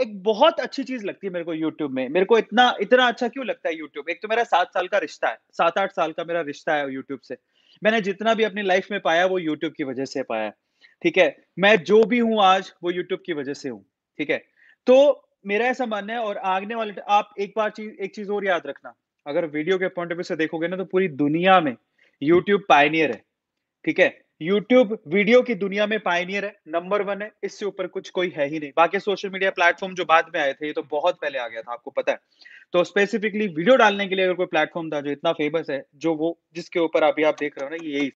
एक बहुत अच्छी चीज लगती है मेरे को यूट्यूब में मेरे को इतना इतना अच्छा क्यों लगता है यूट्यूब एक तो मेरा सात साल का रिश्ता है सात आठ साल का मेरा रिश्ता है यूट्यूब से मैंने जितना भी अपनी लाइफ में पाया वो यूट्यूब की वजह से पाया ठीक है मैं जो भी हूँ आज वो यूट्यूब की वजह से हूँ ठीक है तो मेरा ऐसा मानना है और आगने वाले आप एक बार चीज एक चीज और याद रखना अगर वीडियो के पॉइंट ऑफ व्यू से देखोगे ना तो पूरी दुनिया में यूट्यूब पायनियर है ठीक है यूट्यूब वीडियो की दुनिया में पायनियर है नंबर वन है इससे ऊपर कुछ कोई है ही नहीं बाकी सोशल मीडिया प्लेटफॉर्म जो बाद में आए थे ये तो बहुत पहले आ गया था आपको पता है तो स्पेसिफिकली वीडियो डालने के लिए अगर कोई प्लेटफॉर्म था जो इतना फेमस है जो वो जिसके ऊपर अभी आप देख रहे हो ना यही